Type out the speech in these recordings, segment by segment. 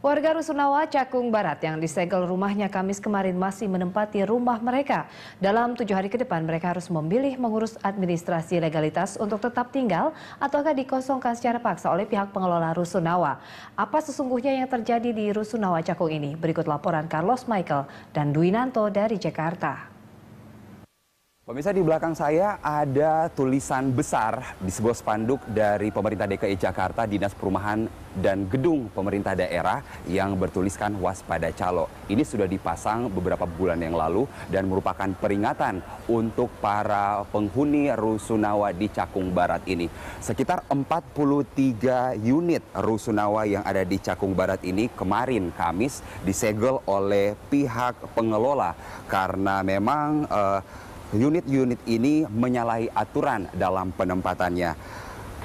Warga Rusunawa, Cakung Barat yang disegel rumahnya Kamis kemarin masih menempati rumah mereka. Dalam tujuh hari ke depan mereka harus memilih mengurus administrasi legalitas untuk tetap tinggal ataukah dikosongkan secara paksa oleh pihak pengelola Rusunawa. Apa sesungguhnya yang terjadi di Rusunawa Cakung ini? Berikut laporan Carlos Michael dan Dwi Nanto dari Jakarta. Pemirsa di belakang saya ada tulisan besar di sebuah spanduk dari pemerintah DKI Jakarta, Dinas Perumahan dan Gedung Pemerintah Daerah yang bertuliskan waspada calo. Ini sudah dipasang beberapa bulan yang lalu dan merupakan peringatan untuk para penghuni rusunawa di Cakung Barat ini. Sekitar 43 unit rusunawa yang ada di Cakung Barat ini kemarin Kamis disegel oleh pihak pengelola karena memang uh, unit-unit ini menyalahi aturan dalam penempatannya.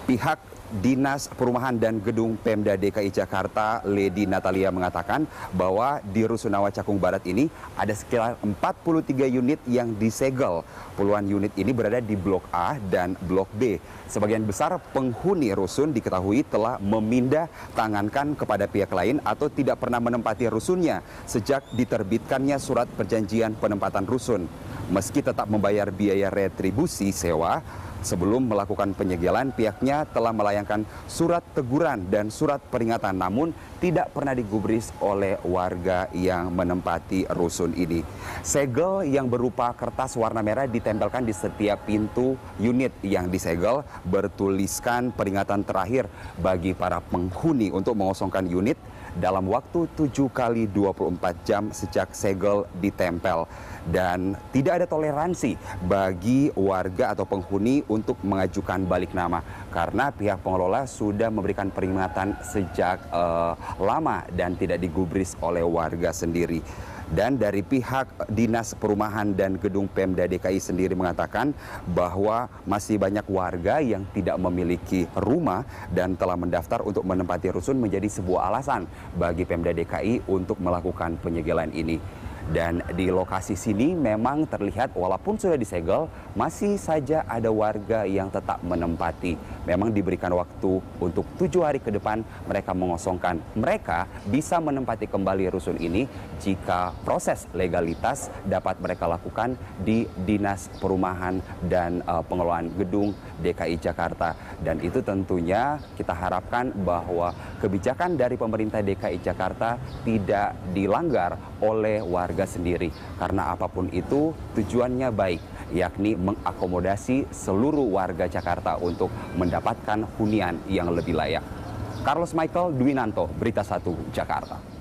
Pihak Dinas Perumahan dan Gedung Pemda DKI Jakarta, Lady Natalia mengatakan bahwa di Rusunawa Cakung Barat ini ada sekitar 43 unit yang disegel. Puluhan unit ini berada di Blok A dan Blok B. Sebagian besar penghuni rusun diketahui telah memindah tangankan kepada pihak lain atau tidak pernah menempati rusunnya sejak diterbitkannya surat perjanjian penempatan rusun. Meski tetap membayar biaya retribusi sewa, Sebelum melakukan penyegelan, pihaknya telah melayangkan surat teguran dan surat peringatan, namun tidak pernah digubris oleh warga yang menempati rusun ini. Segel yang berupa kertas warna merah ditempelkan di setiap pintu unit yang disegel bertuliskan peringatan terakhir bagi para penghuni untuk mengosongkan unit dalam waktu 7 kali 24 jam sejak segel ditempel dan tidak ada toleransi bagi warga atau penghuni untuk mengajukan balik nama karena pihak pengelola sudah memberikan peringatan sejak uh, lama dan tidak digubris oleh warga sendiri. Dan dari pihak Dinas Perumahan dan Gedung Pemda DKI sendiri mengatakan bahwa masih banyak warga yang tidak memiliki rumah dan telah mendaftar untuk menempati rusun menjadi sebuah alasan bagi Pemda DKI untuk melakukan penyegelan ini. Dan di lokasi sini memang terlihat walaupun sudah disegel, masih saja ada warga yang tetap menempati memang diberikan waktu untuk tujuh hari ke depan mereka mengosongkan. Mereka bisa menempati kembali rusun ini jika proses legalitas dapat mereka lakukan di Dinas Perumahan dan uh, Pengelolaan Gedung DKI Jakarta. Dan itu tentunya kita harapkan bahwa kebijakan dari pemerintah DKI Jakarta tidak dilanggar oleh warga sendiri. Karena apapun itu tujuannya baik yakni mengakomodasi seluruh warga Jakarta untuk mendapatkan hunian yang lebih layak. Carlos Michael Dwinanto, Berita Satu, Jakarta.